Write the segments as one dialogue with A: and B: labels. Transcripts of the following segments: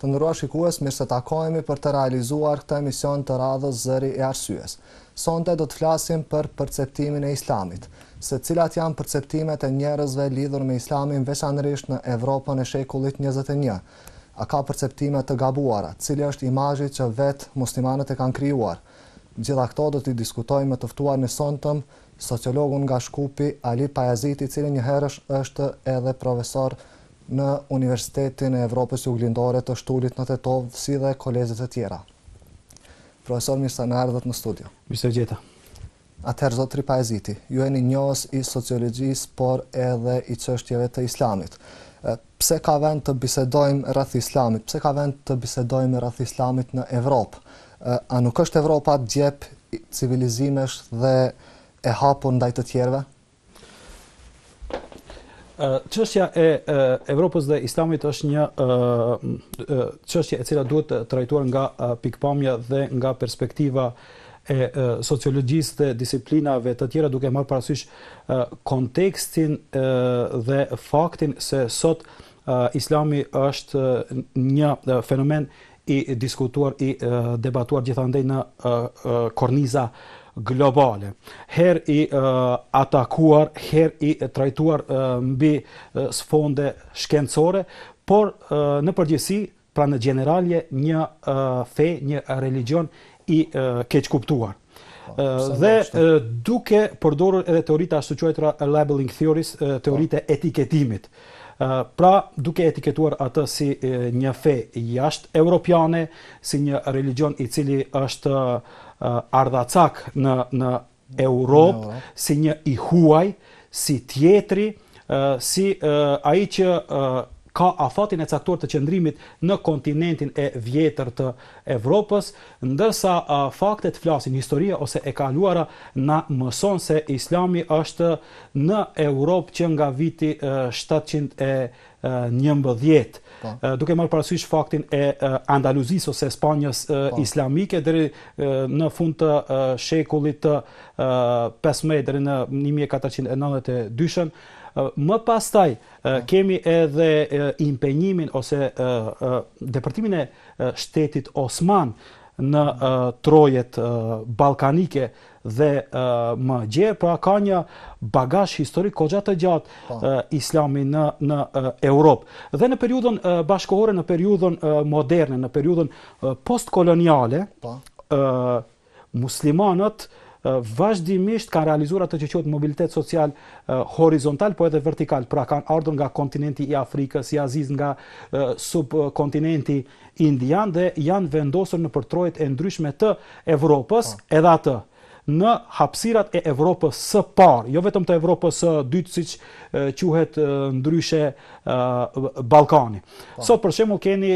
A: të ndruar shikues mirë se takojemi për të realizuar këtë emision të radhës zëri e arsyes. Sonte do të flasim për perceptimin e islamit, se cilat janë perceptimet e njerëzve lidhur me islamin veçanërisht në Evropën e shekullit 21 a ka perceptime të gabuara, cili është imazhi që vet muslimanët e kanë krijuar. Gjithë ato do t'i diskutojmë të ftuar në sonte sociologun nga Shkupi Ali Pajaziti, i cili një herësh është edhe profesor në Universitetin e Evropës Juglindore të shtullit në Tetovë, si dhe kolezit e tjera. Profesor Mirsanardhët në studio. Mirsër Gjeta. Atëherë, Zotri Pajziti, ju e një njës i sociologjisë, por edhe i qështjeve të islamit. Pse ka vend të bisedojmë rrëth islamit? Pse ka vend të bisedojmë rrëth islamit në Evropë? A nuk është Evropa djep civilizimesh dhe e hapo ndaj të tjerve?
B: çështja e evropës dhe islamit është një çështje e cila duhet të trajtuar nga pikpamja dhe nga perspektiva e sociologjisë dhe disiplinave të tjera duke marrë parasysh kontekstin dhe faktin se sot islami është një fenomen i diskutuar i debatuar gjithandej në korniza globale. Her i uh, atakuar, her i trajtuar uh, mbi uh, sfonde shkencore, por uh, në përgjësi, pra në generalje, një uh, fe, një religion i uh, keq kuptuar. Po, dhe duke përdorur edhe teorita ashtu quajtura labeling theories, teorite po. etiketimit. Pra duke etiketuar atë si një fe jashtë europiane, si një religion i cili është uh, ardhacak në në Europë no. si një i huaj, si tjetri, uh, si uh, eh, ai që uh, ka afatin e caktuar të qëndrimit në kontinentin e vjetër të Evropës, ndërsa uh, faktet flasin historia ose e kaluara na mëson se Islami është në Europë që nga viti uh, 711. Po. duke marrë parasysh faktin e Andaluzis ose Spanjës po. islamike deri në fund të shekullit të 15 deri në 1492 më pastaj po. kemi edhe impenjimin ose depërtimin e shtetit osman në uh, trojet uh, balkanike dhe uh, më gjë, pra ka një bagazh historik kohë të gjatë uh, islami në në uh, Europë. Dhe në periudhën uh, bashkohore, në periudhën uh, moderne, në periudhën uh, postkoloniale, ë po. uh, muslimanët uh, Eh, vazhdimisht kanë realizuar atë që quhet mobilitet social eh, horizontal po edhe vertikal, pra kanë ardhur nga kontinenti i Afrikës, si aziz nga eh, subkontinenti indian dhe janë vendosur në përtrojet e ndryshme të Evropës, po. edhe atë në hapësirat e Evropës së parë, jo vetëm të Evropës së dytë siç quhet ndryshe Ballkani. Po. Sot për shembull keni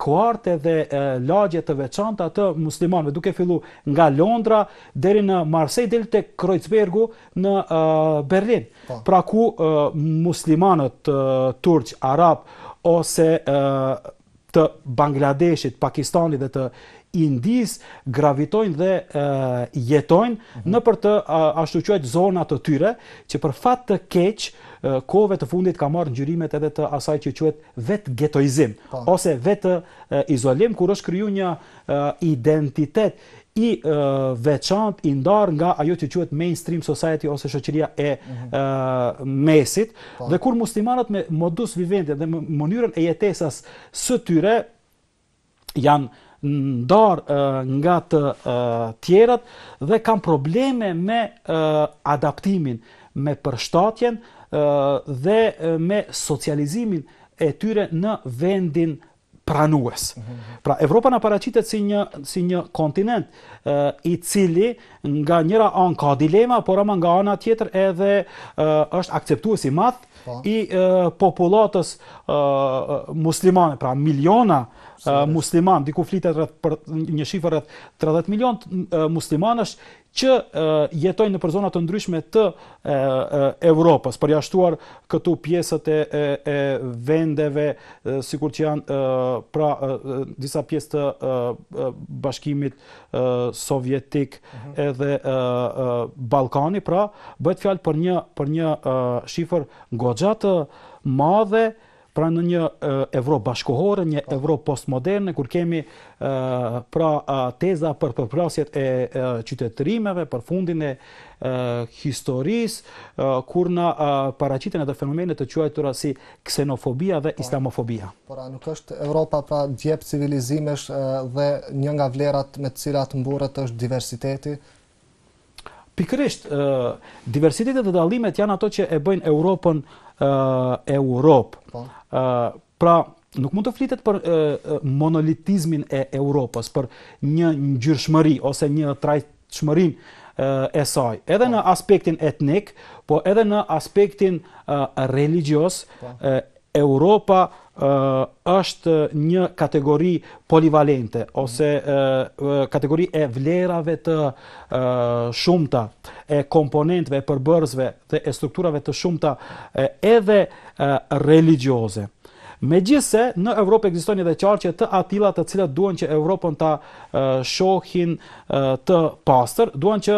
B: kuarte dhe lagje të veçanta të muslimanëve duke filluar nga Londra deri në Marseille deri tek Kreuzbergu në Berlin. Po. Pra ku muslimanët turq, arab ose të Bangladeshit, Pakistanit dhe të indis, gravitojnë dhe jetojnë mhm. në për të ashtu zonat të tyre, që për fat të keq, kove të fundit ka marrë ngjyrimet gjyrimet edhe të asaj që quhet vetë getoizim, po. ose vetë izolim, kur është kryu një identitet i veçant, i ndar nga ajo që qëtë mainstream society ose shëqëria mhm. e mesit. Po. Dhe kur muslimanët me modus vivendit dhe mënyrën e jetesas së tyre, janë ndar nga të tjerat dhe kanë probleme me adaptimin, me përshtatjen dhe me socializimin e tyre në vendin pranues. Pra Evropa na paraqitet si një si një kontinent i cili nga njëra anë ka dilema, por ama nga ana tjetër edhe është akceptues i madh po. i popullatës muslimane, pra miliona musliman, diku flitet rreth për një shifër rreth 30 milion muslimanësh që jetojnë në zona të ndryshme të Evropës, përjashtuar këtu pjesët e e vendeve, sikur që janë pra disa pjesë të bashkimit sovjetik mhm. edhe Ballkani, pra bëhet fjalë për një për një shifër goxhatë madhe pra në një Evropë bashkohore, një po. Evropë postmoderne, kur kemi pra teza për përprasjet e qytetërimeve, për fundin e historis, kur në paracitën e të fenomenet të quajtura si ksenofobia dhe po. islamofobia.
A: Por a nuk është Evropa pra djep civilizimesh dhe një nga vlerat me cilat mburët është diversiteti?
B: Pikrisht, diversitetet dhe dalimet janë ato që e bëjnë Europën uh, Europë. Uh, pra, nuk mund të flitet për uh, monolitizmin e Europës, për një ngjyrshmëri ose një trajtshmërinë uh, e saj, edhe pa. Po. në aspektin etnik, po edhe në aspektin uh, religjios, po. Europa uh, është një kategori polivalente ose uh, kategori e vlerave të uh, shumta, e komponentëve përbërësve dhe e strukturave të shumta uh, edhe uh, religjioze. Me në Evropë ekzistojnë edhe dhe qarqe të atilla të cilat duen që Evropën të shohin të pasër, duen që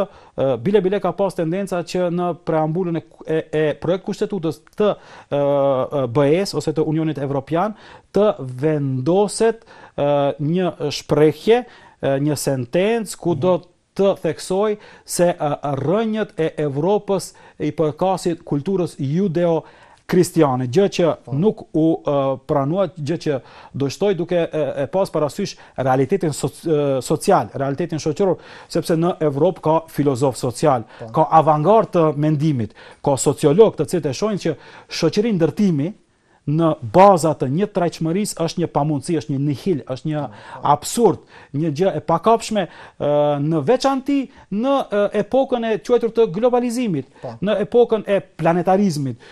B: bile-bile ka pas tendenca që në preambunën e projekt kushtetutës të BES ose të Unionit Evropian të vendoset një shprejhje, një sentencë ku do mhm. të theksoj se rënjët e Evropës i përkasit kulturës judeo kristiane, gjë që po. nuk u pranua, gjë që dështoj duke e pas parasysh realitetin social, realitetin shoqëror, sepse në Evropë ka filozof social, po. ka avangard të mendimit, ka sociolog të cilët e shojnë që shoqërin dërtimi në bazat të një trajqëmëris është një pamundësi, është një nihil, është një po, absurd, një gjë e pakapshme në veçanti në epokën e quajtur të globalizimit, në epokën e planetarizmit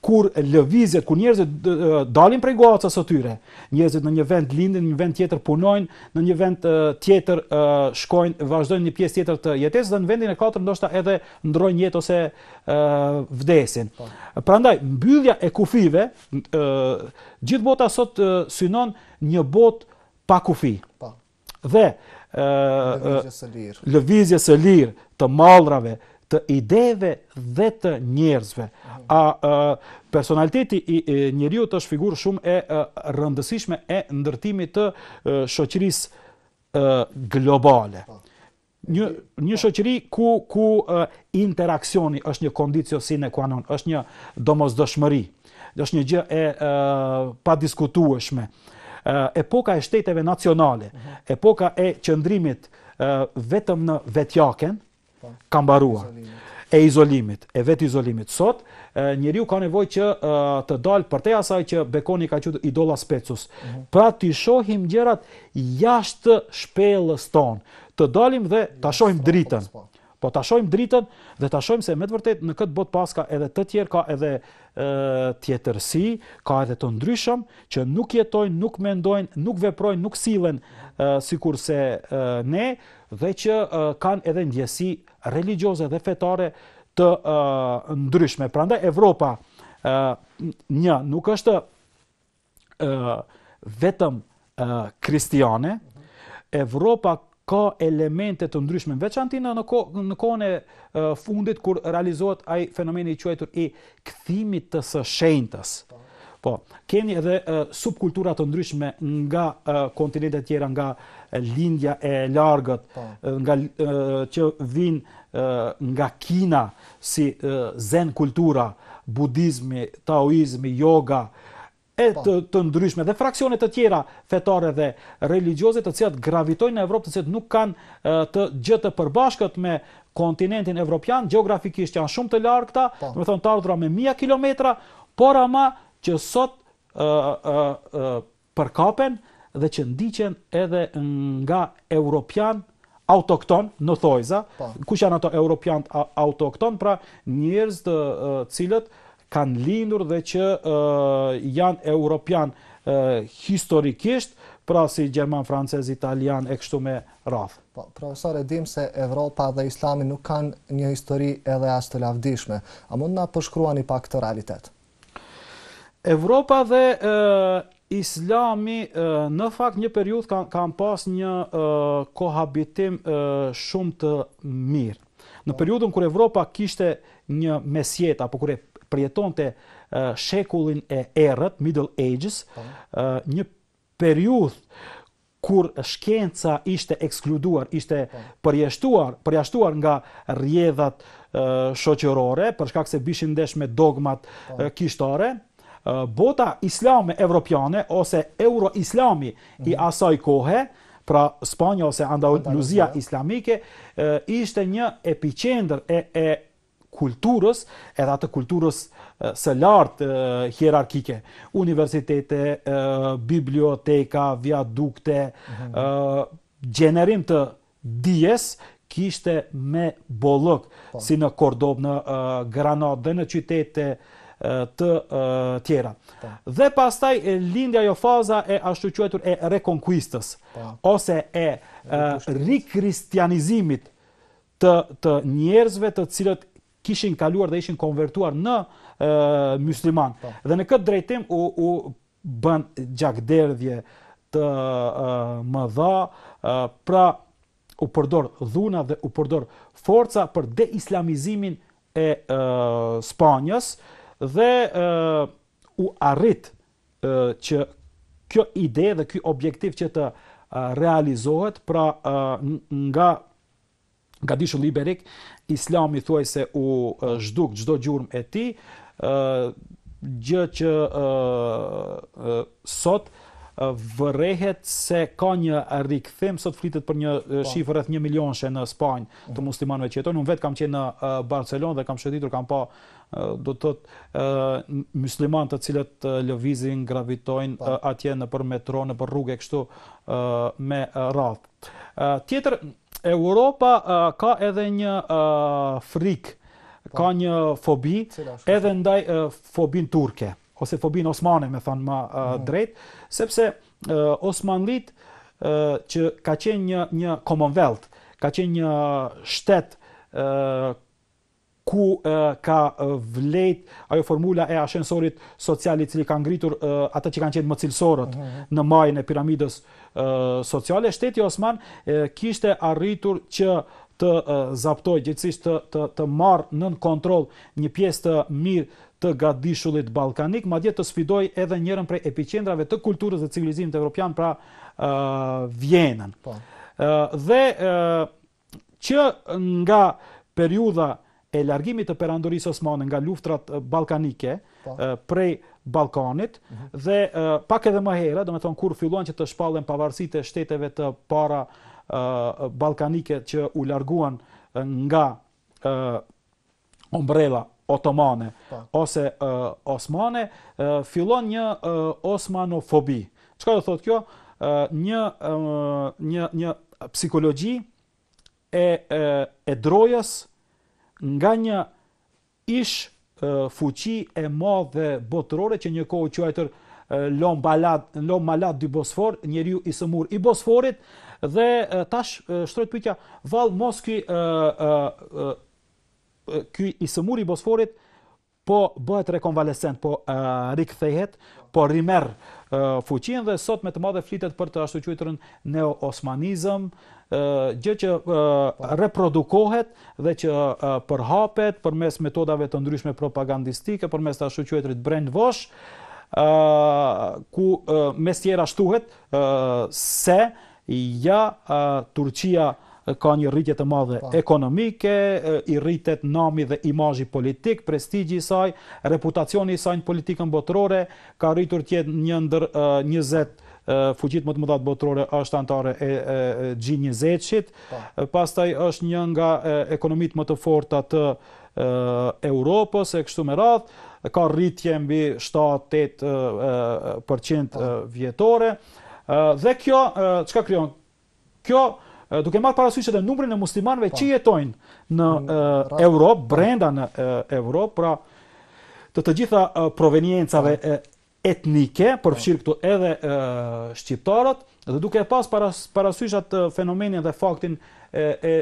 B: kur lëvizet, kur njerëzit dalin prej goca së tyre, njerëzit në një vend lindin, në një vend tjetër punojnë, në një vend tjetër shkojnë, vazhdojnë një pjesë tjetër të jetesë dhe në vendin e katër ndoshta edhe ndrojnë jetë ose vdesin. Po. Pra ndaj, mbyllja e kufive, gjithë bota sot synon një bot pa kufi. Po. Dhe lëvizje së lirë të mallrave, të ideve dhe të njerëzve. A personaliteti i njeriu është figur shumë e rëndësishme e ndërtimit të shoqërisë globale. Një, një shoqëri ku, ku interakcioni është një kondicio si në kuanon, është një domosdoshmëri. është një gjë e, pa diskutueshme. epoka e shteteve nacionale, epoka e qëndrimit vetëm në vetjaken, Po. ka mbaruar e izolimit, e vetë izolimit. Sot njeriu ka nevojë që të dalë për te asaj që Bekoni ka thënë idola specus. Uh mhm. -huh. Pra shohim gjërat jashtë shpellës tonë. Të dalim dhe ta shohim dritën. Po, po, po ta shohim dritën dhe ta shohim se me të vërtetë në këtë botë paska edhe të tjerë ka edhe tjetërsi, ka edhe të ndryshëm, që nuk jetojnë, nuk mendojnë, nuk veprojnë, nuk silen si kurse ne, dhe që kanë edhe ndjesi religioze dhe fetare të ndryshme. Pra nda Evropa një nuk është vetëm kristiane, Evropa ka elemente të ndryshme veçantë në në kohën e fundit kur realizohet ai fenomeni i quajtur i kthimit të së shenjtës. Po, keni edhe subkultura të ndryshme nga kontinente tjera nga lindja e largët, po. nga që vijnë nga Kina si Zen kultura, budizmi, taoizmi, yoga e po. të ndryshme dhe fraksionet të tjera fetare dhe religiozit të cilat gravitojnë në Evropë të cilat nuk kanë të gjë të përbashkët me kontinentin evropian, geografikisht janë shumë të largëta, po. do me thonë të ardhur me 1.000 kilometra, por ama që sot përkapen dhe që ndiqen edhe nga evropian autokton në thojza, po. ku që janë ato evropian autokton, pra njerëz të cilët kanë lindur dhe që uh, janë europian uh, historikisht, pra si gjerman, francez, italian e kështu me
A: radhë. Po, profesor, e dim se Evropa dhe Islami nuk kanë një histori edhe as të lavdishme. A mund na përshkruani pak këtë realitet?
B: Evropa dhe e, Islami e, në fakt një periudhë kanë kanë pas një e, kohabitim e, shumë të mirë. Në po. periudhën kur Evropa kishte një mesjet apo kur e përjeton të shekullin e erët, Middle Ages, po. një periudhë kur shkenca ishte ekskluduar, ishte po. përjashtuar, përjashtuar nga rrjedhat shoqërore, për shkak se bishin ndesh me dogmat po. kishtore, bota islame evropiane ose euroislami i mhm. asaj kohe, pra Spanja ose Andaluzia islamike, ishte një epicendër e e kulturës, edhe atë kulturës së lartë hierarkike, universitete, biblioteka, viadukte, gjenerim të dijes kishte me bollëk po. si në Kordobë, në Granadë dhe në qytete të tjera. Po. Dhe pastaj lindja jo faza e ashtu quajtur e rekonkuistës po. ose e rikristianizimit të të njerëzve të cilët kishin kaluar dhe ishin konvertuar në e, musliman. Pa. Po. Dhe në këtë drejtim u, u bën gjakderdhje të e, më dha, e, pra u përdor dhuna dhe u përdor forca për deislamizimin e, e Spanjës dhe e, u arrit e, që kjo ide dhe kjo objektiv që të realizohet pra nga nga dishu liberik, islami thuaj se u zhduk gjdo gjurëm e ti, gjë që sot vërehet se ka një rikëthim, sot flitet për një po. shifërët një milion shë në Spanjë të muslimanve që jetojnë. Unë vetë kam qenë në Barcelon dhe kam shëtitur, kam pa do të tëtë muslimanët të cilët lëvizin, gravitojnë po. atje në për metro, në për rrugë e kështu me rathë. Tjetër, Europa uh, ka edhe një uh, frik, ka po. një fobi, edhe ndaj uh, fobin turke, ose fobin osmane, me thonë ma uh, mhm. drejt, sepse uh, osmanlit uh, që ka qenë një, një commonwealth, ka qenë një shtetë, ku e, ka vlejt ajo formula e ashensorit social i cili ka ngritur e, ata që kanë qenë më cilësorët mm -hmm. në majën e piramidës e, sociale, shteti Osman e, kishte arritur që të e, zaptoj gjithësisht të, të, të marë nën kontrol një pjesë të mirë të gadishullit balkanik, ma djetë të sfidoj edhe njërën prej epicendrave të kulturës dhe civilizimit evropian Europian, pra e, Vjenën. Po. E, dhe e, që nga periuda e largimit të perandorisë osmane nga luftrat ballkanike po. prej Ballkanit mhm. dhe pak edhe më herë, domethën kur filluan që të shpallen pavarësitë shteteve të para ballkanike që u larguan nga e, ombrella otomane pa. Po. ose osmane, fillon një e, osmanofobi. Çka do thotë kjo? një e, një një psikologji e e, e drojës nga një ish fuqi e madhe dhe botërore që një kohë që ajtër Balad, Lom Malad di Bosfor, njeriu i sëmur i Bosforit dhe tash shtrohet pyetja, valë mos ky i sëmur i Bosforit po bëhet rekonvalescent, po rikthehet, po rimerr fuqin dhe sot me të madhe flitet për të ashtu qytërën neo-osmanizëm, gjë që po. reprodukohet dhe që përhapet për mes metodave të ndryshme propagandistike, për mes të ashtu brend vosh, ku mes tjera shtuhet se ja Turqia nështë, ka një rritje të madhe pa. ekonomike, i rritet nami dhe imazhi politik, prestigji i saj, reputacioni i saj në politikën botërore, ka rritur të jetë një ndër 20 fuqit më të mëdha botërore është antare e G20-shit. Pastaj është një nga ekonomitë më të forta të Europës e kështu me radhë, ka rritje mbi 7-8% vjetore. Dhe kjo çka krijon? Kjo duke marrë parasysh edhe numrin e muslimanëve po. që jetojnë në uh, Europë, po. brenda në uh, Europë, pra të të gjitha uh, proveniencave po. e etnike, përfshirë këtu edhe shqiptarët, dhe duke pas parasysh atë fenomenin dhe faktin e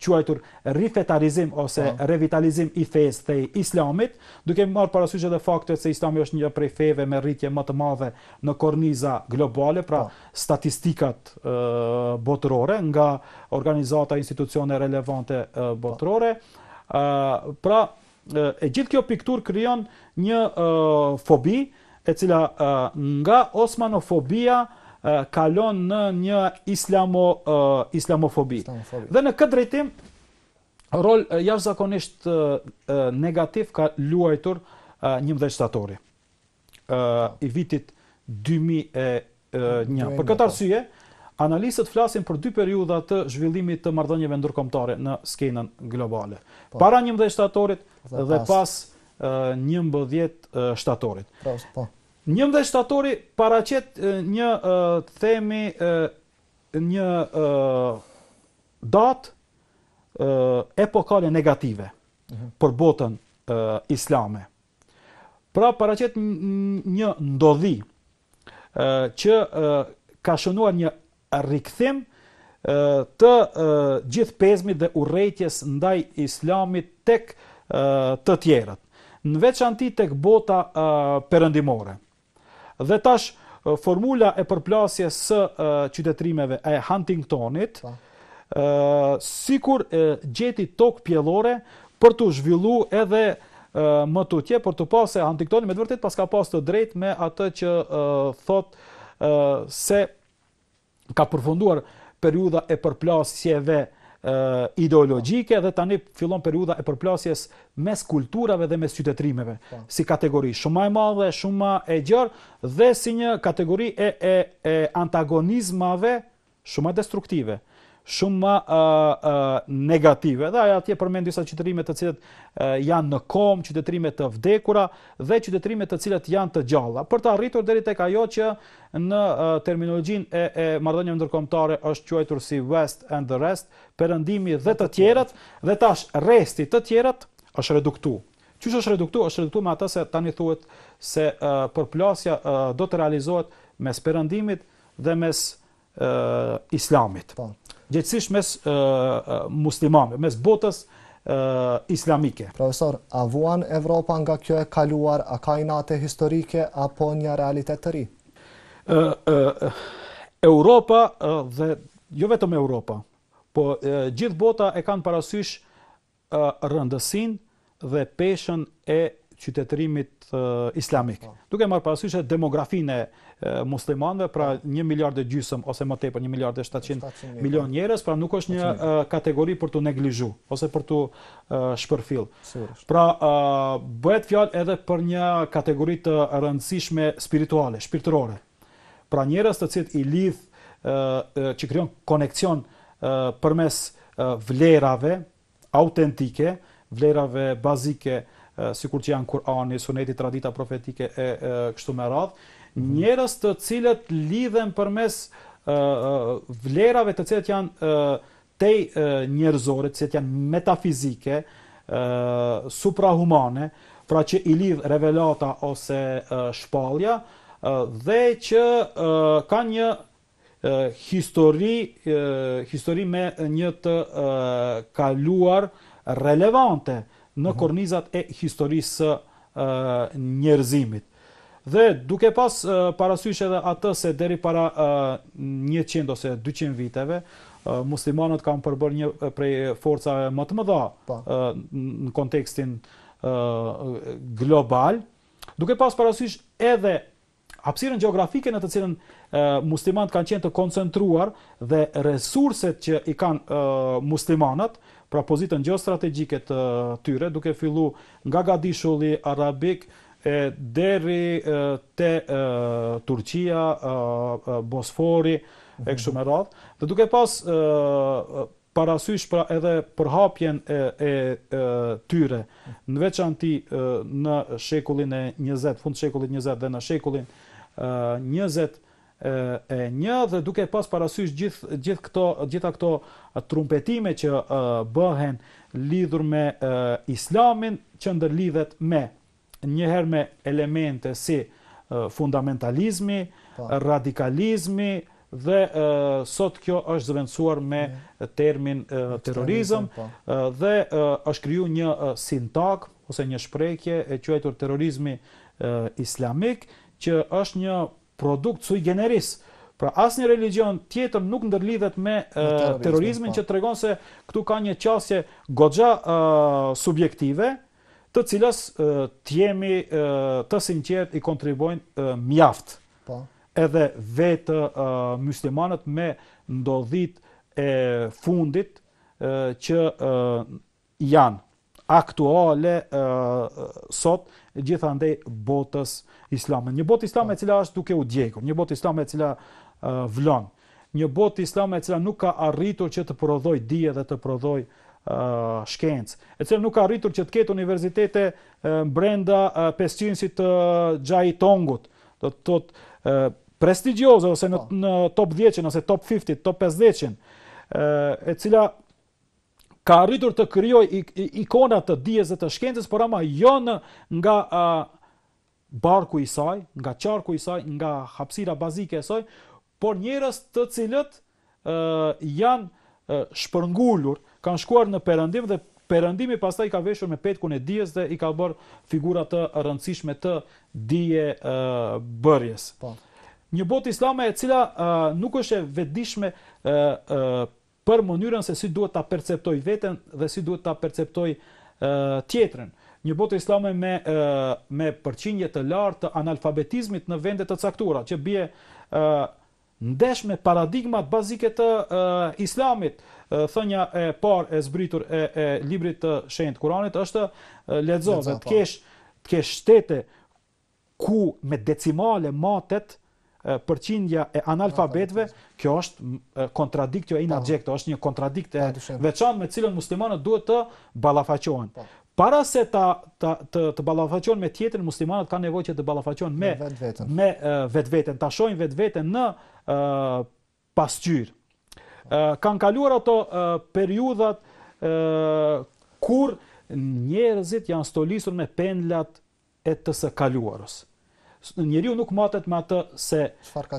B: quajtur rifetarizim ose po. revitalizim i fez të islamit, duke marë parasysh edhe faktet se islami është një prej feve me rritje më të madhe në korniza globale, pra po. statistikat botërore nga organizata institucione relevante botërore, pra e gjithë kjo piktur kryon një fobi, e cila nga osmanofobia kalon në një islamo, islamofobi. islamofobi. Dhe në këtë drejtim, rol jashtë zakonisht negativ ka luajtur e, një mdhe I vitit 2001. Për këtë arsye, Analistët flasin për dy periudha të zhvillimit të marrëdhënieve ndërkombëtare në skenën globale. Po, para 11 shtatorit dhe pas 11 shtatorit. Pra, po. 11 shtatori paraqet një themi një datë epokale negative mhm. për botën islame. Pra paraqet një ndodhi që ka shënuar një rikëthim të gjithë pezmi dhe urejtjes ndaj islamit tek të tjerët. Nëveç antit tek bota përëndimore. Dhe tash, formula e përplasje së qytetrimeve e Huntingtonit, po. sikur gjeti tokë pjellore për të zhvillu edhe më të tje, për të pasë e Huntingtonit, me dvërtit pas ka pasë të drejt me atë që thot se ka përfunduar periuda e përplasjeve ideologjike dhe tani fillon periuda e përplasjes mes kulturave dhe mes qytetërimeve po. si kategori shumë më e madhe, shumë më e gjerë dhe si një kategori e e e antagonizmave shumë destruktive shumë uh, uh, negative. Dhe aja tje përmen disa qytetrimet të cilat uh, janë në kom, qytetrimet të vdekura dhe qytetrimet të cilat janë të gjalla. Për të arritur e tek ajo që në uh, terminologjin e, e mardonjëm ndërkomtare është quajtur si West and the Rest, përëndimi dhe të tjerat dhe tash resti të tjerat është reduktu. Qështë është reduktu? është reduktu me ata se tani thuet se uh, përplasja uh, do të realizohet mes përëndimit dhe mes uh, islamit. Pa. Po gjithësish mes muslimame, mes botës islamike.
A: Profesor, a vuan Evropa nga kjo e kaluar, a ka inate historike, apo një realitet të ri?
B: Europa dhe jo vetëm Europa, po gjithë bota e kanë parasysh rëndësin dhe peshen e qytetërimit eh, islamik. Po. Duke marrë parasysh demografinë e eh, muslimanëve, pra 1 po. miliard e gjysmë ose më tepër 1 miliard e 700 milion njerëz, pra nuk është një eh, kategori për tu neglizhuar ose për tu shpërfill. Pra bëhet fjalë edhe për një kategori të rëndësishme spirituale, shpirtërore. Pra njerëz të cilët i lidh ë që krijon koneksion përmes vlerave autentike, vlerave bazike sikur që janë Kurani, Suneti, tradita profetike e kështu me radhë, njerës të cilët lidhen përmes vlerave të cilat janë te njerëzore, të cilat janë metafizike, suprahumane, pra që i lidh revelata ose shpallja dhe që kanë një histori histori me një të kaluar relevante në mhm. kornizat e historisë së njerëzimit. Dhe duke pas parasysh edhe atë se deri para 100 ose 200 viteve muslimanët kanë përbër një prej forcave më të mëdha po. në kontekstin global. Duke pas parasysh edhe hapësirën gjeografike në të cilën muslimanët kanë qenë të koncentruar dhe resurset që i kanë muslimanët, pra pozitën gjo strategjike të tyre, duke fillu nga gadishulli arabik, e deri te Turqia, Bosfori, e mhm. kështu me radhë. Dhe duke pas parasysh pra edhe përhapjen e tyre në veçanti në shekullin e 20, fund shekullin 20 dhe në shekullin e një dhe duke pas parasysh gjith, gjith këto gjitha këto trumpetime që e, bëhen lidhur me e, islamin që ndërlidhet me njëherë me elemente si e, fundamentalizmi, pa. Po. radikalizmi dhe e, sot kjo është zëvendësuar me e, mm. termin e, terrorizëm po. dhe e, është kriju një sintak ose një shprejkje e quajtur terrorizmi e, islamik që është një produkt sui generis. Pra asnjë religion tjetër nuk ndërlidhet me terrorizmin po. që tregon se këtu ka një çështje goxha subjektive, të cilas të jemi të sinqert i kontribuojnë mjaft. Po. Edhe vetë myslimanët me ndodhit e fundit që janë aktuale e, sot gjithandej botës islame. Një botë islame e cila është duke u djegur, një botë islame e cila e, vlon, një botë islame e cila nuk ka arritur që të prodhoj dije dhe të prodhoj shkencë, e cila nuk ka arritur që të ketë universitete brenda pesqinësit të Tongut, do të thotë prestigjioze ose në, po. në top 10, ose top 50, top 50, e cila ka arritur të krijoj ikona të dijes të shkencës, por ama jo në nga barku i saj, nga qarku i saj, nga hapsira bazike e saj, por njerëz të cilët janë e, shpërngullur, kanë shkuar në perëndim dhe perëndimi pas ta i ka veshur me petë kune dijes dhe i ka bërë figurat të rëndësishme të dije e, bërjes. Po. Një bot islame e cila nuk është e vedishme e, për mënyrën se si duhet ta perceptoj veten dhe si duhet ta perceptoj tjetrën. Një botë islame me me përqindje të lartë analfabetizmit në vende të caktuara që bie ndesh me paradigmat bazike të islamit. Thënja e parë e zbritur e, e librit të shenjtë Kur'anit është lexo, të kesh të kesh shtete ku me decimale matet përqindja e analfabetve, kjo është kontradiktio e po. inadjekto, është një kontradikt e veçan me cilën muslimanët duhet të balafacohen. Po. Para se ta, ta, të, të balafaqohen me tjetër, muslimanët ka nevoj që të balafacohen me, me vetë vetën, ta shojnë vetë vetën në uh, pasqyrë. Uh, kanë kaluar ato uh, periudat uh, kur njerëzit janë stolisur me pendlat e të së kaluarës. Uh, njeriu nuk matet me atë se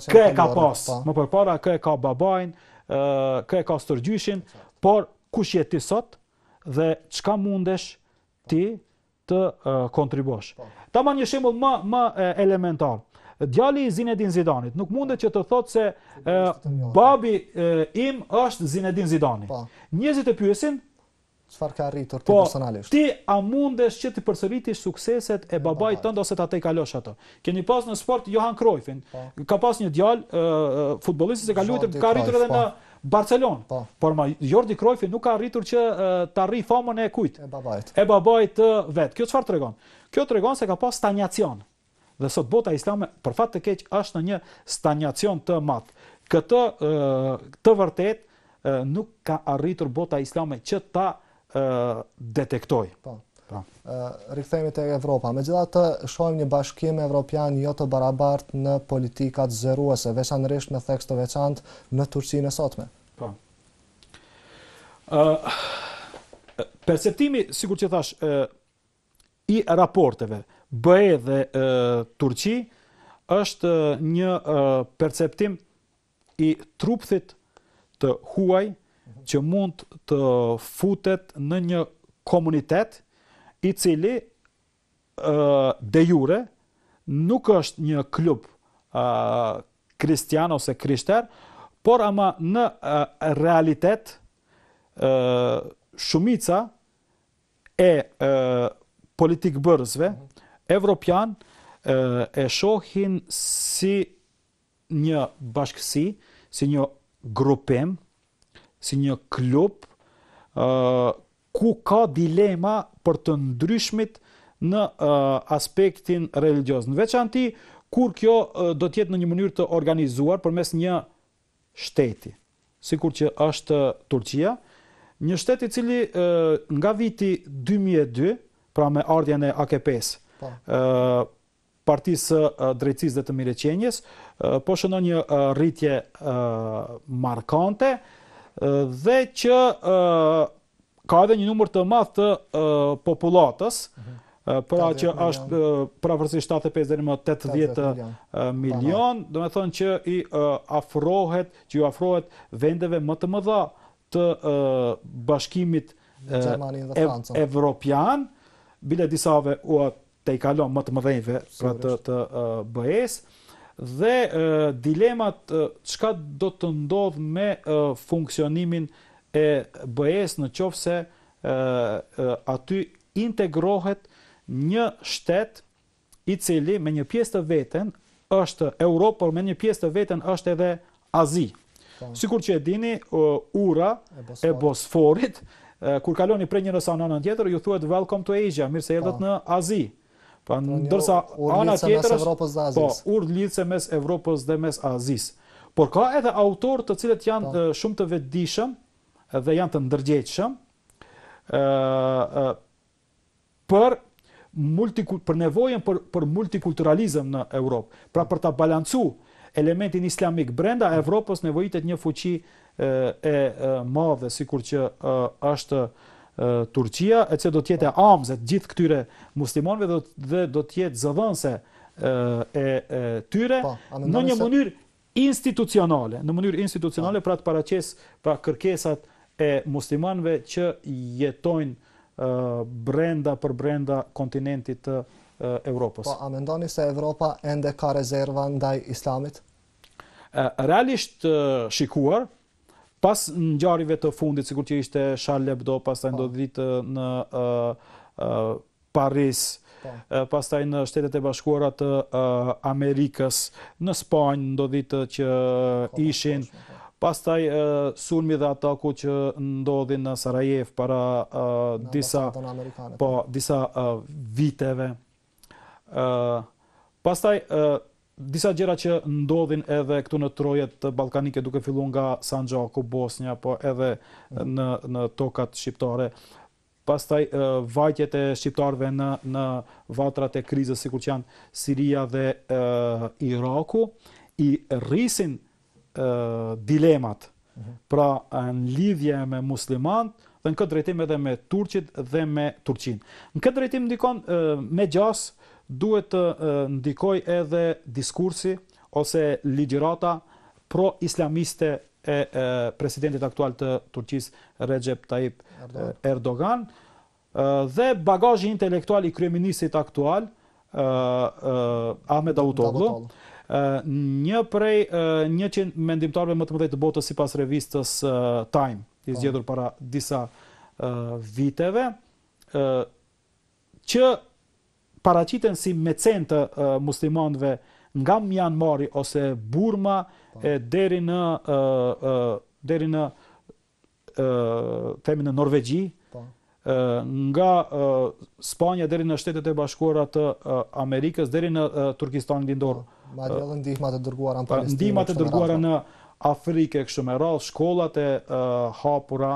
B: kë e ka pas, pa. Po. më përpara kë e ka babain, ë kë e ka stërgjyshin, por kush je ti sot dhe çka mundesh ti të kontribuosh. Po. Tamë një shembull më më elementar. Djali i Zinedin Zidanit nuk mundet që të thotë se babi im është Zinedin Zidani. Po. Njerëzit e pyesin
A: çfarë ka arritur ti po, personalisht.
B: Po ti a mundesh që të përsëritish sukseset e babait tënd ose ta tejkalosh ato? Keni pas në sport Johan Cruyffin, po. ka pas një djalë futbollist që ka luajtur ka arritur edhe po. në Barcelon. Po. Por ma Jordi Cruyff nuk ka arritur që e, të arri famën e kujt? E babait. E babait vet. Kjo çfarë tregon? Kjo tregon se ka pas stagnacion. Dhe sot bota islame për fat të keq është në një stagnacion të matë. Këtë të vërtet nuk ka arritur bota islame që ta detektoj. Po.
A: Po. Rikthehemi te Evropa. Megjithatë, shohim një bashkim evropian jo të barabart në politikat zeruese, veçanërisht në theks të veçantë në Turqinë e sotme.
B: Po. Ë perceptimi, sikur që thash, ë i raporteve BE dhe ë Turqi është një perceptim i trupthit të huaj që mund të futet në një komunitet i cili de jure nuk është një klub kristian ose krishter, por ama në realitet shumica e politikë bërësve mhm. evropian e shohin si një bashkësi, si një grupim, si një klub uh, ku ka dilema për të ndryshmit në uh, aspektin religjioz. Në veçanti, kur kjo uh, do tjetë në një mënyrë të organizuar për mes një shteti, si kur që është Turqia, një shteti cili uh, nga viti 2002, pra me ardhjene AKP-së, po. uh, partisë drejtësisë dhe të mireqenjes, po shënon një rritje markante, dhe që ka edhe një numër të madh të popullatës, mhm. pra që është prapërsisht 75 deri më 80 milion, do të thonë që i afrohet, që ju afrohet vendeve më të mëdha të bashkimit evropian bile disave ua te i kalon më të mëdhenjve pra të, të uh, bëhes, uh, dhe dilemat qka do të ndodh me funksionimin e bëjes në qofë se aty integrohet një shtet i cili me një pjesë të veten është Europë, por me një pjesë të veten është edhe Azi. Po. Sikur që e dini, ura e Bosforit, kur kaloni pre njërës anonën tjetër, ju thuet Welcome to Asia, mirë se e po. në Azi. Pa pra, ndërsa ana tjetër Evropës dhe po, Azis. Po, urd lidhse mes Evropës dhe mes Azis. Por ka edhe autor të cilët janë po. shumë të vetëdijshëm dhe janë të ndërgjegjshëm. ë për multi për nevojën për për multikulturalizëm në Evropë. Pra për ta balancuar elementin islamik brenda Evropës nevojitet një fuqi e e madhe sikur që është Turqia, e cë do të jetë amze të gjithë këtyre muslimanëve do të do të jetë zëvendëse e, e tyre pa,
A: po, në një mënyrë
B: institucionale, në mënyrë institucionale pa. pra të paraqes pa kërkesat e muslimanëve që jetojnë e, brenda për brenda kontinentit të e, Evropës. Po a
A: mendoni se Evropa ende ka rezerva ndaj Islamit?
B: Realisht shikuar, pas ngjarjeve të fundit sikur që ishte Charles Hebdo, pastaj po. ndodhi ditë uh, në uh, uh, Paris, pas po. uh, pastaj në Shtetet e Bashkuara të Amerikës, në Spanjë ndodhi ditë që ishin po. pastaj uh, sulmi dhe ataku që ndodhin në Sarajev para disa disa viteve. ë uh, pastaj disa gjera që ndodhin edhe këtu në trojet ballkanike duke filluar nga Sanxhako, Bosnia, po edhe në në tokat shqiptare. Pastaj vajtjet e shqiptarëve në në vatrat e krizës sikur që janë Siria dhe e, Iraku i rrisin dilemat. Mhm. Pra në lidhje me muslimanët dhe në këtë drejtim edhe me Turqit dhe me Turqin. Në këtë drejtim ndikon me gjasë duhet të ndikoj edhe diskursi ose ligjërata pro-islamiste e presidentit aktual të Turqis Recep Tayyip Erdogan, dhe bagajin intelektual i kryeministit aktual Ahmed Davutoglu një prej 100 mendimtarve më të mëdhej të botës sipas revistës Time, i po. zgjedhur para disa viteve, që paraqiten si mecen të uh, muslimanëve nga Myanmari ose Burma po. e, deri në uh, uh, deri në uh, themi në Norvegji po. nga Spanja deri në Shtetet e Bashkuara të Amerikës deri në Turkistan lindor. Po, Madje
A: ndihma të dërguara në Palestinë. dërguara në
B: Afrikë kështu me radh, shkollat e hapura,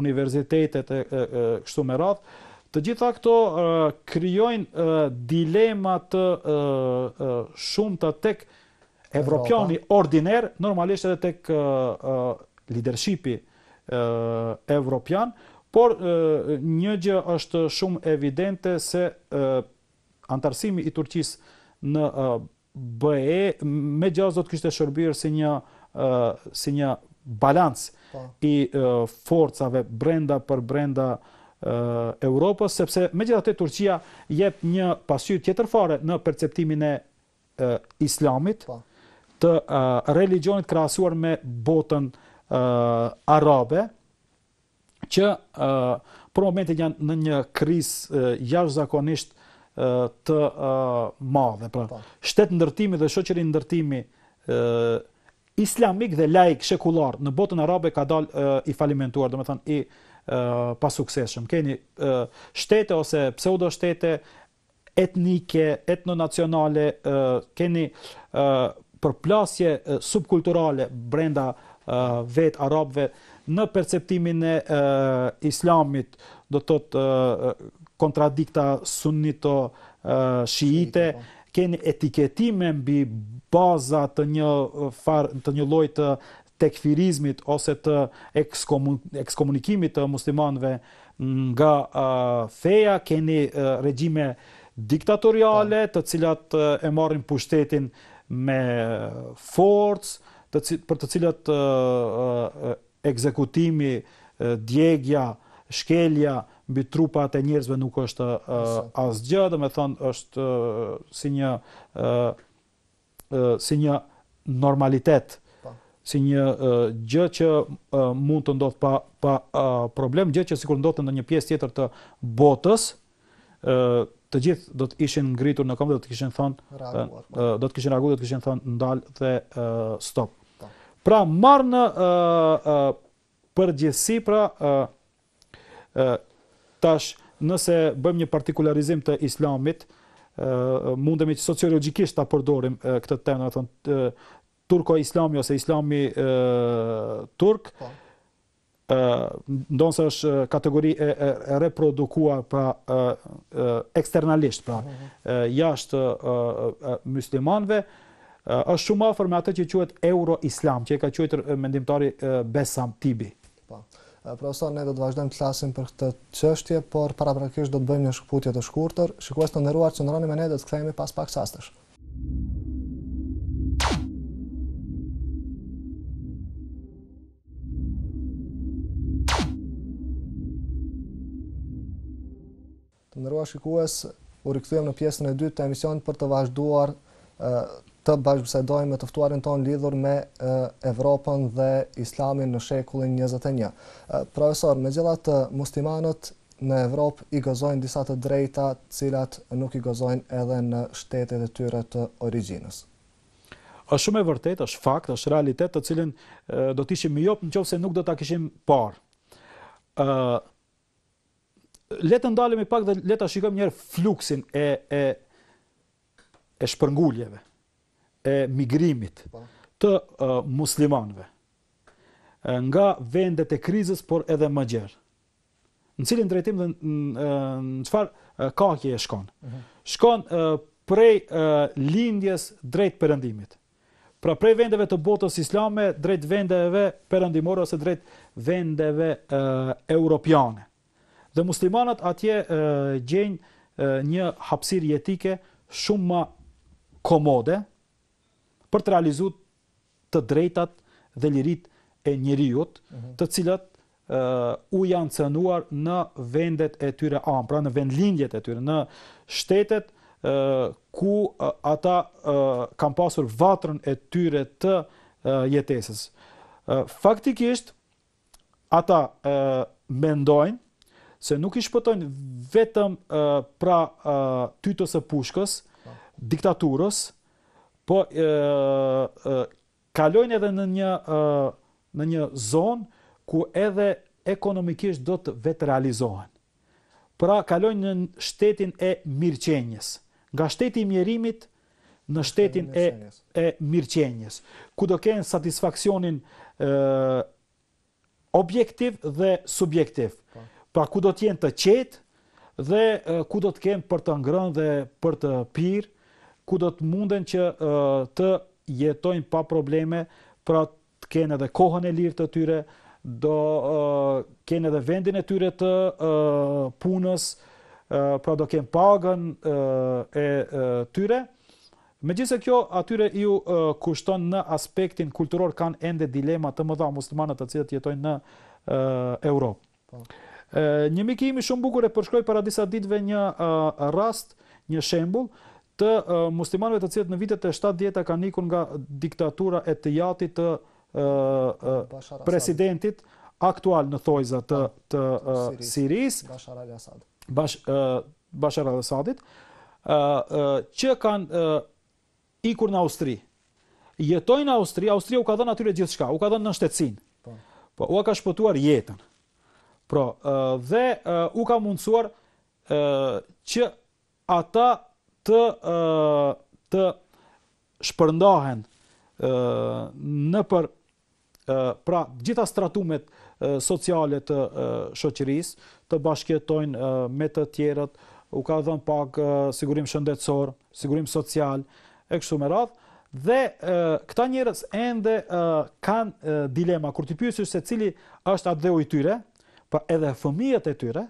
B: universitetet e kështu me radh. Uh, Të gjitha këto uh, krijojnë uh, dilema të uh, uh, shumë të tek evropiani ordiner, normalisht edhe tek uh, uh, lidershipi uh, evropian, por uh, një gjë është shumë evidente se uh, antarësimi i Turqis në uh, BE me gjazë do të kështë e si një, uh, si një balans po. i uh, forcave brenda për brenda uh, Europës, sepse me gjitha të Turqia jep një pasy tjetër fare në perceptimin e islamit, po. të religionit krasuar me botën arabe, që për momentin janë në një kris jash zakonisht të madhe. Pra, po. shtetë ndërtimi dhe shoqerin ndërtimi islamik dhe laik shekular në botën arabe ka dal i falimentuar, dhe me thënë i pasukseshëm. Keni shtete ose pseudo shtete etnike, etnonacionale, keni përplasje subkulturale brenda vetë arabëve në perceptimin e islamit, do të të kontradikta sunnito shiite, po. keni etiketime mbi baza të një lojtë të një lloj të tekfirizmit ose të ekskomunikimit të muslimanëve nga feja keni regjime diktatoriale po. të cilat e marrin pushtetin me forcë për të cilat ekzekutimi djegja shkelja mbi trupat e njerëzve nuk është asgjë, domethënë është si një si një normalitet si një uh, gjë që uh, mund të ndodhë pa pa uh, problem, gjë që sikur ndodhte në një pjesë tjetër të botës, ë uh, të gjithë do të ishin ngritur në kamp dhe do të kishin thënë uh, do të kishin argumentuar, do të kishin thonë ndal dhe uh, stop. Po. Pra marr në uh, uh, përgjithësi pra ë uh, uh, tash nëse bëjmë një partikularizim të islamit, mundemi që sociologikisht të apërdorim këtë temë, thonë, turko islami ose islami e, turk ë po. ndonse është kategori e, e, reprodukuar pa eksternalisht pra mhm. e, jashtë muslimanëve është shumë afër me atë që quhet euroislam që e ka quajtur mendimtari Besam Tibi
A: po. Pra sa ne do të vazhdojmë të lasim për këtë qështje, por paraprakisht do të bëjmë një shkëputje të shkurëtër, shikues të nëruar që nërani me ne do të pas pak sastësh. Të ndërruar shikues, u rikthyem në pjesën e dytë të emisionit për të vazhduar të bashkëbisedojmë me të ftuarën ton lidhur me Evropën dhe Islamin në shekullin 21. Profesor, të muslimanët në Evropë i gëzojnë disa të drejta, të cilat nuk i gëzojnë edhe në shtetet e tyre të origjinës.
B: Është shumë e vërtetë, është fakt, është realitet të cilin do të ishim më jop nëse nuk do ta kishim parë. ë uh, le të ndalemi pak dhe le ta shikojmë një fluksin e e e shpërnguljeve e migrimit po. të uh, muslimanëve nga vendet e krizës por edhe më gjerë. Në cilin drejtim dhe në çfarë kakje e shkon? Mhm. Shkon uh, prej uh, lindjes drejt perëndimit. Pra prej vendeve të botës islame drejt vendeve perëndimore ose drejt vendeve uh, europiane dhe muslimanat atje e, gjenjë e, një hapsir jetike shumë ma komode për të realizu të drejtat dhe lirit e njëriut mhm. të cilat e, u janë cënuar në vendet e tyre ampra, pra në vendlindjet e tyre, në shtetet e, ku e, ata e, kam pasur vatrën e tyre të e, jetesis. E, faktikisht, ata e, mendojnë se nuk i shpëtojnë vetëm uh, pra uh, tytës e pushkës, pa. Po. diktaturës, po uh, uh, kalojnë edhe në një, uh, në një zonë ku edhe ekonomikisht do të vetë realizohen. Pra kalojnë në shtetin e mirqenjës, nga shteti i mjerimit, në shtetin e, e mirqenjës, ku do kënë satisfakcionin e, objektiv dhe subjektiv. Pa. Po pra ku do të jenë të qetë dhe ku do të kemë për të ngrënë dhe për të pirë, ku do të munden që të jetojnë pa probleme, pra të kene dhe kohën e lirë të tyre, do kene dhe vendin e tyre të punës, pra do kenë pagën e tyre. Me gjithë se kjo, atyre ju kushton në aspektin kulturor, kanë ende dilema të më dha muslimanët të cilët jetojnë në Europë. Po. Një miki imi shumë bukur e përshkroi para disa ditve një rast, një shembul të muslimanve të cilët në vitet e 7 djeta ka nikun nga diktatura e të jati të presidentit aktual në thojza të ah, Siris. Bashar Ali Asad. Bashar Ali Asadit. Që kanë ikur në Austri? Jetoj në Austri, Austri u ka dhe në atyre gjithë shka, u ka dhe në shtetsin. Po. Po, u ka shpëtuar jetën. Pra, dhe u ka mundësuar që ata të të shpërndahen në për pra gjitha stratumet sociale të shoqërisë, të bashkjetojnë me të tjerët, u ka dhënë pak sigurim shëndetësor, sigurim social e kështu me radhë dhe këta njerëz ende kanë dilema kur ti pyetesh se cili është atdheu i tyre, pa edhe fëmijët e tyre,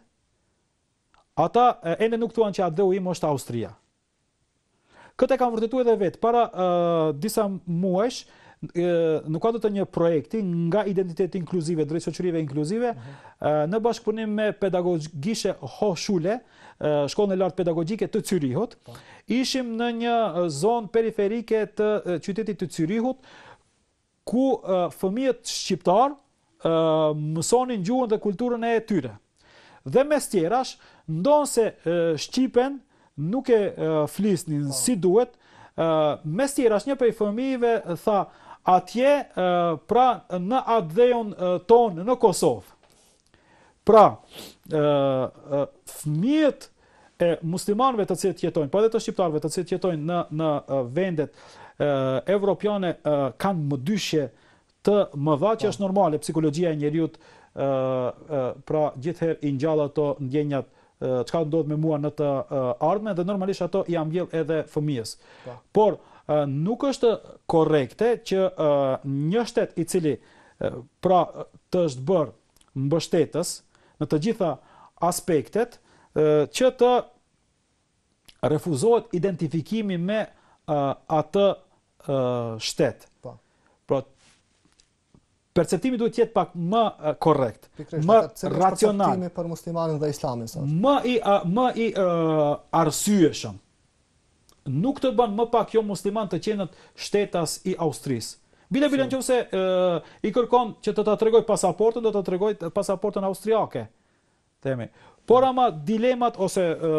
B: ata ende nuk thuan që atë u im është Austria. Këtë e kam vërtetuar edhe vet para uh, disa muajsh në kuadër të një projekti nga identiteti inkluzive drejt shoqërive inkluzive mhm. në bashkëpunim me pedagogjishe Hochschule, shkollën e lartë pedagogjike të Cyrihut, po. ishim në një zonë periferike të qytetit të Cyrihut ku fëmijët shqiptarë mësonin gjuhën dhe kulturën e tyre. Dhe mes tjerash, ndonë se Shqipen nuk e flisnin po. si duhet, mes tjerash një pej fëmijive tha atje pra në adhejon tonë në Kosovë. Pra, fëmijët e muslimanëve të cilët jetojnë, po edhe të shqiptarëve të cilët jetojnë në në vendet evropiane kanë më dyshje të më dha që është normale psikologjia e njeriu ë pra gjithëherë i ngjall ato ndjenjat çka ndodh me mua në të ardhmen dhe normalisht ato i ambjell edhe fëmijës po. por nuk është korrekte që një shtet i cili pra të është bërë mbështetës në të gjitha aspektet që të refuzohet identifikimi me atë shtet po pra perceptimi duhet të jetë pak më
A: korrekt, më racional për muslimanin dhe islamin Më i a, më i uh,
B: arsyeshëm. Nuk të bën më pak jo musliman të qenët shtetas i Austrisë. Bile bile në që se i kërkom që të të tregoj pasaportën, do të tregoj pasaportën austriake, temi. Por ama dilemat ose e,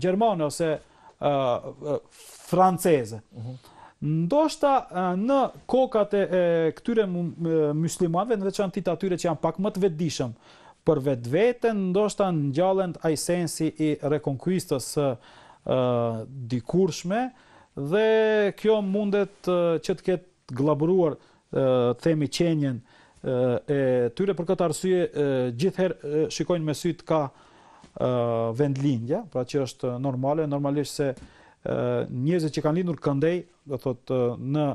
B: Gjermane, ose franceze. Uh mhm. -huh. Ndoshta në kokat e këtyre muslimanve, në veçan tita tyre që janë pak më të vedishëm, për vetë vetën, ndoshta në gjallën sensi i rekonkuistës së dikurshme, dhe kjo mundet që të ketë glaburuar themi qenjen e tyre, për këtë arsye gjithherë shikojnë me sytë ka vendlindja, pra që është normale, normalisht se njerëzit që kanë lindur këndej, do thotë në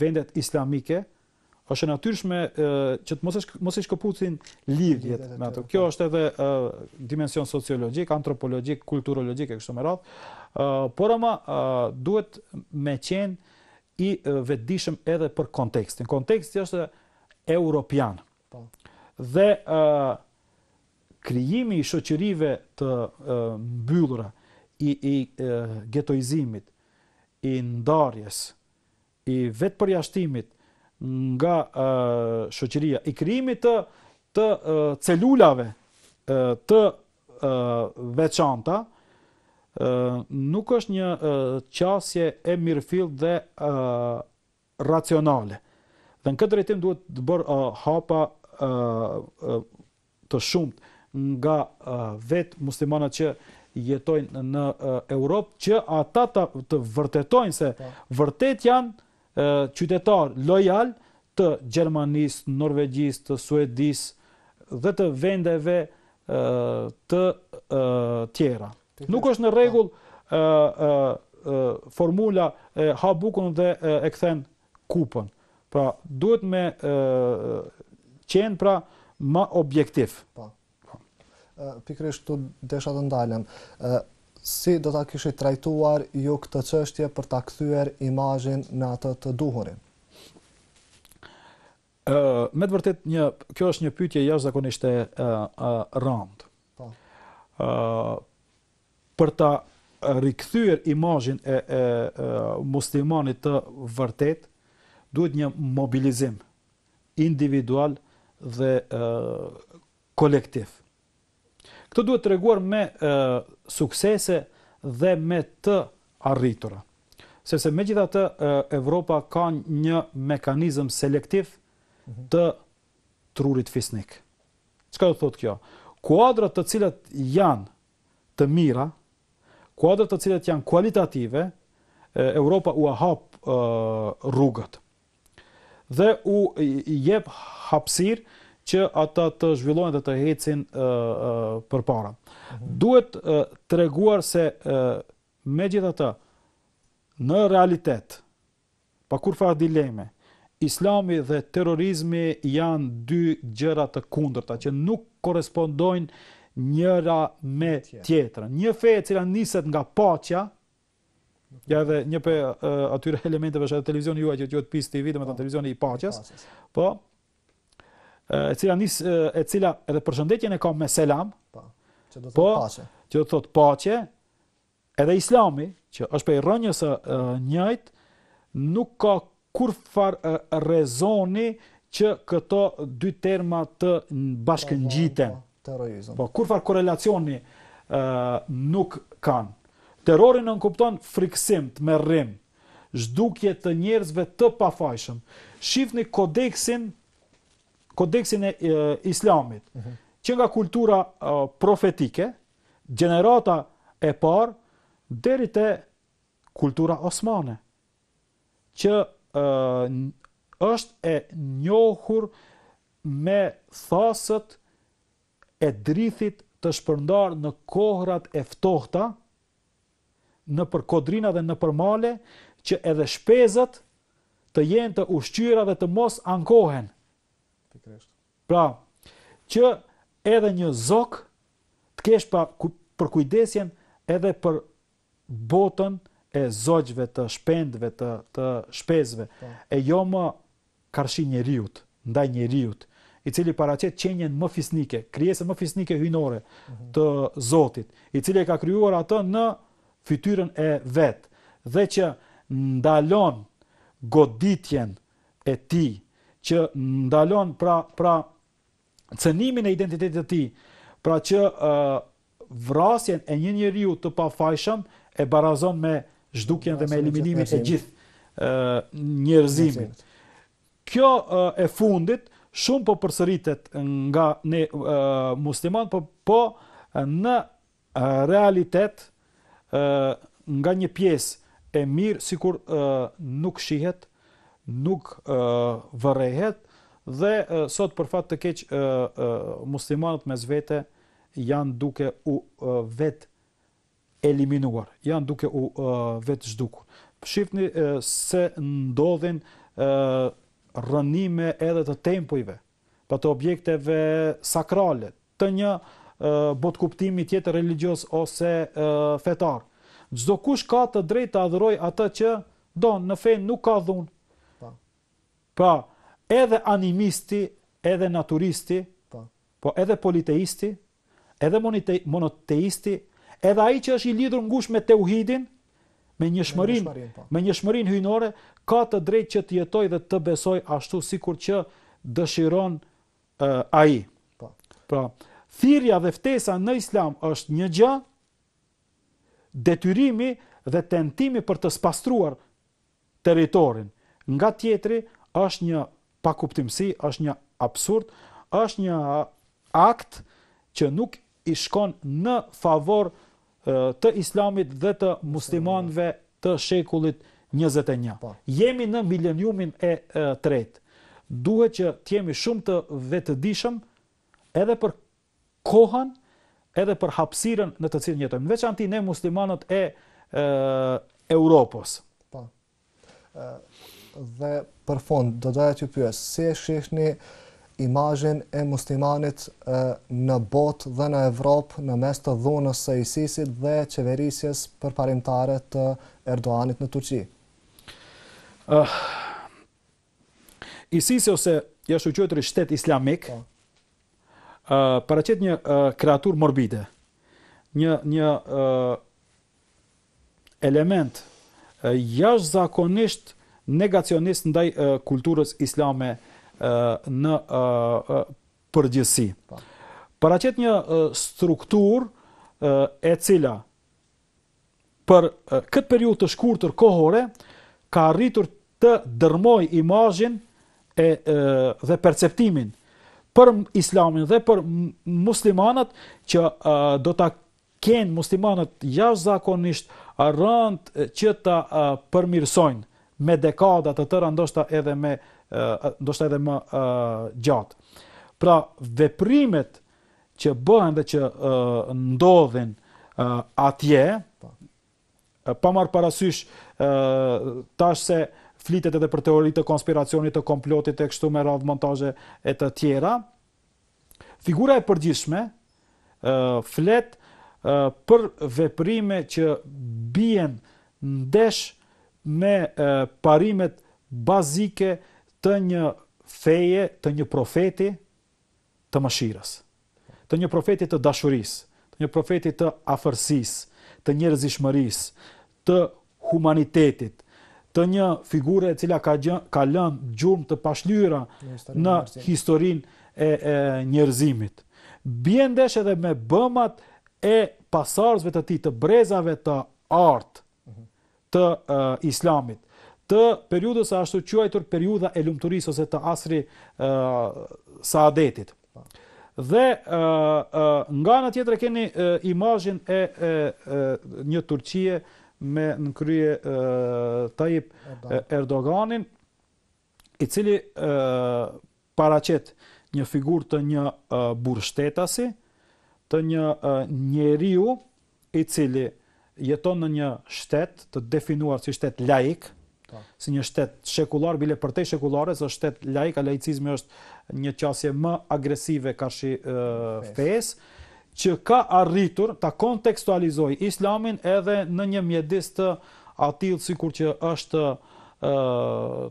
B: vendet islamike, është natyrshme që të mos e mos e shkëputin lidhjet me ato. Kjo është edhe dimension sociologjik, antropologjik, kulturologjik e kështu me radhë. Por ama duhet me qenë i vetëdijshëm edhe për kontekstin. Konteksti është europian. Po. Dhe krijimi i shoqërive të mbyllura i, i e, getoizimit, i ndarjes, i vetë përjashtimit nga e, shoqiria, i krimit të, të e, celulave e, të e, veçanta, e, nuk është një e, qasje e mirëfil dhe e, racionale. Dhe në këtë drejtim duhet të bërë e, hapa e, e, të shumët nga vetë muslimanët që jetojnë në Europë që ata të vërtetojnë se po. vërtet janë qytetar lojal të Gjermanisë, Norvegjisë, të Suedisë dhe të vendeve të tjera. Nuk është në rregull formula Habukun dhe e kthen kupën. Pra, duhet me qenë pra
A: më objektiv. Po pikrisht të desha të ndalen. Si do të kishit trajtuar ju këtë qështje për të këthyër imajin në atë të duhurin?
B: Me të një, kjo është një pytje jashtë zakonisht e randë. Po. Për të rikëthyër imajin e muslimonit të vërtet, duhet një mobilizim individual dhe kolektiv. Këtë duhet të reguar me e, suksese dhe me të arritura. Sepse me gjitha të e, Evropa ka një mekanizm selektiv mhm. të trurit fisnik. Qëka do të thotë kjo? Kuadrat të cilat janë të mira, kuadrat të cilat janë kualitative, e, Evropa u ahap rrugët. Dhe u jep hapsirë që ata të zhvillohen dhe të hecin përpara. Mhm. Duhet treguar se megjithatë në realitet pa fa dileme, islami dhe terrorizmi janë dy gjëra të kundërta që nuk korrespondojnë njëra me tjetrën. Një fe e cila niset nga paqja Ja edhe një për atyre elementeve është televizion juaj që gjithë PIS TV dhe me të televizion i paqes, po, e cila nis e cila edhe përshëndetjen e ka me selam, po, që do të po, thotë paqe. Që do të thotë paqe. Edhe Islami, që është për rënjes së njëjtë, nuk ka kurfar rezoni që këto dy terma të bashkëngjiten.
A: Terrorizëm. Po,
B: po kurfar korrelacioni ë nuk kanë. Terrori nën kupton friksim të zhdukje të njerëzve të pafajshëm. Shifni kodeksin kodeksin e, e islamit, mm -hmm. që nga kultura e, profetike, generata e parë, deri të kultura osmane, që e, është e njohur me thasët e drithit të shpërndar në kohrat e ftohta, në përkodrina dhe në përmale, që edhe shpezët të jenë të ushqyra dhe të mos ankohen. Pikrisht. Pra, që edhe një zok të kesh pa për kujdesjen edhe për botën e zogjve të shpendve të të shpesëve po. e jo më karshi njerëut ndaj njerëut i cili paraqet qenjen më fisnike, krijesën më fisnike hyjnore mhm. të Zotit, i cili e ka krijuar atë në fytyrën e vet dhe që ndalon goditjen e ti, që ndalon pra pra cënimin e identitetit të tij, pra që uh, vrasjen e një njeriu të pafajshëm e barazon me zhdukjen dhe me eliminimin e gjithë uh, njerëzimit. Kjo uh, e fundit shumë po përsëritet nga ne uh, musliman, po po në uh, realitet uh, nga një pjesë e mirë sikur uh, nuk shihet nuk vërrehet dhe sot për fat të keq muslimanët mes vete janë duke u vet eliminuar, janë duke u vet zhdukur. Shifni se ndodhin rënime edhe të tempujve, pa të objekteve sakrale, të një bot kuptimi tjetër religios ose fetar. Gjdo kush ka të drejt të adhëroj atë që don, në fejnë nuk ka dhunë, Pa, edhe animisti, edhe naturisti, pa. Po. po edhe politeisti, edhe monite, monoteisti, edhe ai që është i lidhur ngush me teuhidin, me një shmërin, me një po. shmërin hynore, ka të drejt që të jetoj dhe të besoj ashtu si kur që dëshiron uh, ai. Pa. Po. Pra, thirja dhe ftesa në islam është një gjë, detyrimi dhe tentimi për të spastruar teritorin. Nga tjetëri, është një pakuptimsi, është një absurd, është një akt që nuk i shkon në favor të islamit dhe të muslimanve të shekullit 21. Po. Jemi në mileniumin e tret. Duhet që të jemi shumë të vetëdijshëm edhe për kohën, edhe për hapësirën në të cilën jetojmë. Veç anti ne muslimanët e, e Po
A: dhe për fond do doja t'ju pyes si e shihni imazhin e muslimanit në botë dhe në Evropë në mes të dhunës së ISIS-it dhe qeverisjes përparimtare të Erdoganit në Turqi. Uh, ISIS ose ja shoqëtor i shtet islamik. ë po.
B: uh, paraqet një uh, kreaturë morbide. Një një uh, element uh, jashtëzakonisht negacionist ndaj uh, kulturës islame uh, në uh, përgjësi. Para po. qëtë një uh, struktur uh, e cila për uh, këtë periut të shkurtër kohore ka rritur të dërmoj imajin e, uh, dhe perceptimin për islamin dhe për muslimanat që uh, do të kenë muslimanat jashtë zakonisht rënd që të uh, përmirësojnë me dekada të tëra ndoshta edhe me ndoshta edhe më gjatë. Pra veprimet që bëhen dhe që ndodhin atje, pa marr parasysh tash se flitet edhe për teoritë të konspiracionit, të komplotit e kështu me radh montazhe e të tjera. Figura e përgjithshme ë flet për veprime që bien ndesh ë me e, parimet bazike të një feje, të një profeti të mëshirës, të një profeti të dashuris, të një profeti të afërsis, të njerëzishmëris, të humanitetit, të një figure e cila ka, gjë, ka lën gjurëm të pashlyra në historin e, e njerëzimit. Bjendesh edhe me bëmat e pasarzve të ti, të brezave të artë, të islamit të periudës ashtu quajtur periudha e lumturisë ose të asri uh, saadetit. Dhe uh, uh, nga në tjetër keni uh, e, e, e një Turqie me në krye uh, Erdoganin i cili uh, paracet një figur të një uh, burshtetasi, të një uh, njeriu i cili jeton në një shtet të definuar si shtet laik, po. si një shtet shekullar, bile për te shekullare, se shtet laik, a laicizmi është një qasje më agresive ka shi fesë, që ka arritur të kontekstualizoj islamin edhe në një mjedis të atil si kur që është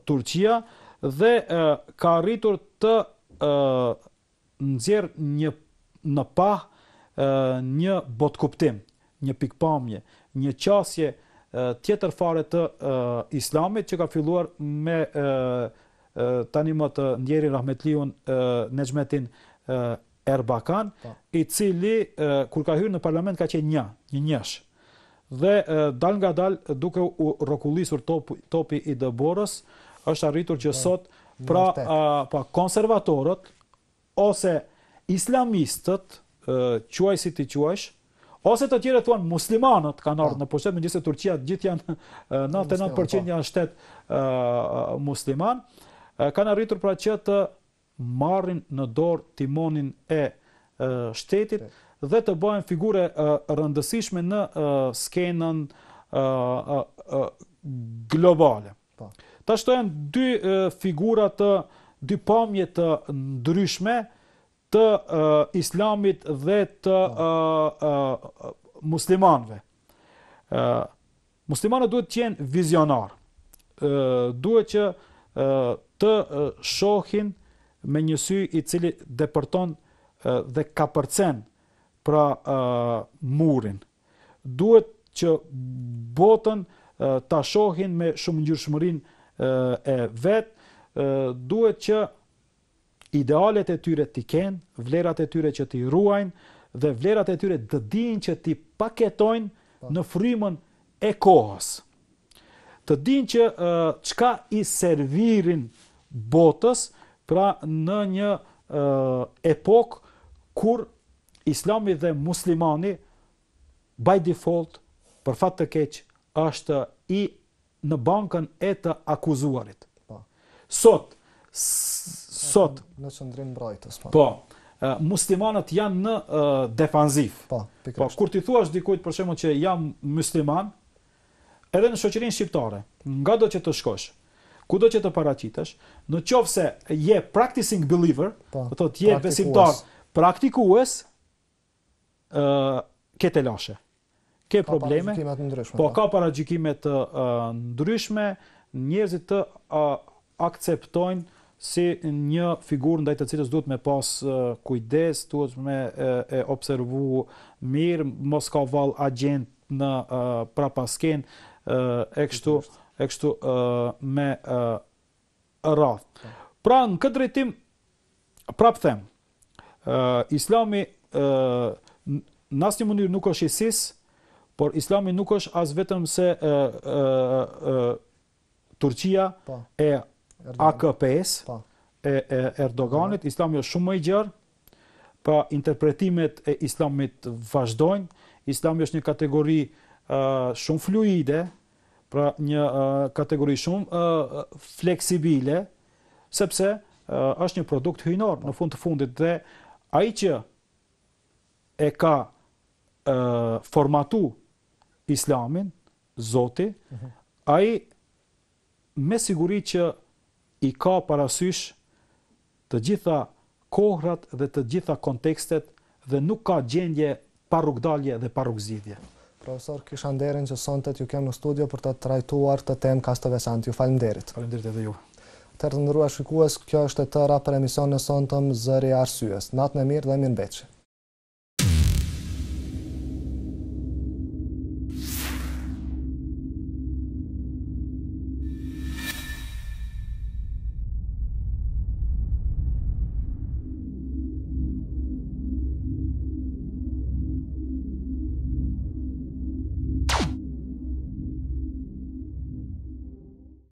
B: Turqia dhe ka arritur të nëzjerë në pah një botkuptim, një pikpamje një qasje tjetër fare të islamit që ka filluar me tani më të ndjeri rahmetliun në gjmetin Erbakan, po. i cili kur ka hyrë në parlament ka qenë një, një njësh. Dhe dal nga dal duke u rokullisur topi i dëborës, është arritur që po, sot pra, pra konservatorët ose islamistët, quaj si ti quajsh, Ose të tjerë thon muslimanët kanë ardhur në pushtet, megjithëse Turqia gjithë janë 99% eh, po. janë shtet eh, eh, musliman, kanë arritur pra që të marrin në dorë timonin e shtetit dhe të bëhen figure rëndësishme në skenën globale. Po. Ta janë dy figura të dy pamjet të ndryshme, të islamit dhe të muslimanve. Muslimane duhet të jenë vizionar. Duhet që të shohin me një sy i cili depërton dhe ka përcen pra murin. Duhet që botën të shohin me shumë njërshmërin e vetë. Duhet që idealet e tyre ti ken, vlerat e tyre që ti ruajnë dhe vlerat e tyre të dinë që ti paketojnë po. në frymën e kohës. Të dinë që çka uh, i servirin botës, pra në një uh, epok kur islami dhe muslimani by default për fat të keq është i në bankën e të akuzuarit.
A: Po. Sot, sot në qendrën mbrojtës po. Po.
B: Muslimanët janë në defanziv. Po. Po kur ti thua dikujt për shembull që jam musliman, edhe në shoqërinë shqiptare, ngado që të shkosh, kudo që të paraqitesh, nëse je practicing believer, po, do të thotë je besimtar, praktikues, ë ke të lashe. Ke
A: probleme. Po
B: ka paraqitje po, po. të ndryshme, njerëzit të akceptojnë uh, si një figurë ndaj të cilës duhet me pas kujdes, duhet me e, e observu mirë, mos ka val agent në prapasken, e kështu, e kështu e, me rath. Pra, në këtë drejtim, prap them, e, islami në asë një mundur nuk është isis, por islami nuk është as vetëm se e, e, e, Turqia pa. Po. e AK5 po. e Erdoganit, islami është shumë më i gjerë, pa interpretimet e islamit vazhdojnë, islami është një kategori shumë fluide, pra një kategori shumë fleksibile, sepse është një produkt hynorë, në fund të fundit, dhe ai që e ka formatu islamin, zoti, mhm. ai me siguri që i ka parasysh të gjitha kohrat dhe të gjitha kontekstet dhe nuk ka gjendje parrugdalje dhe parrugzidhje.
A: Profesor Kishanderin që sonte ju kem në studio për të trajtuar të temën Kastovesant. Ju faleminderit. Faleminderit edhe ju. Të rëndëruar shikues, kjo është e tëra për emisionin e sonte Zëri i Arsyes. Natën e mirë dhe mirë mbetje.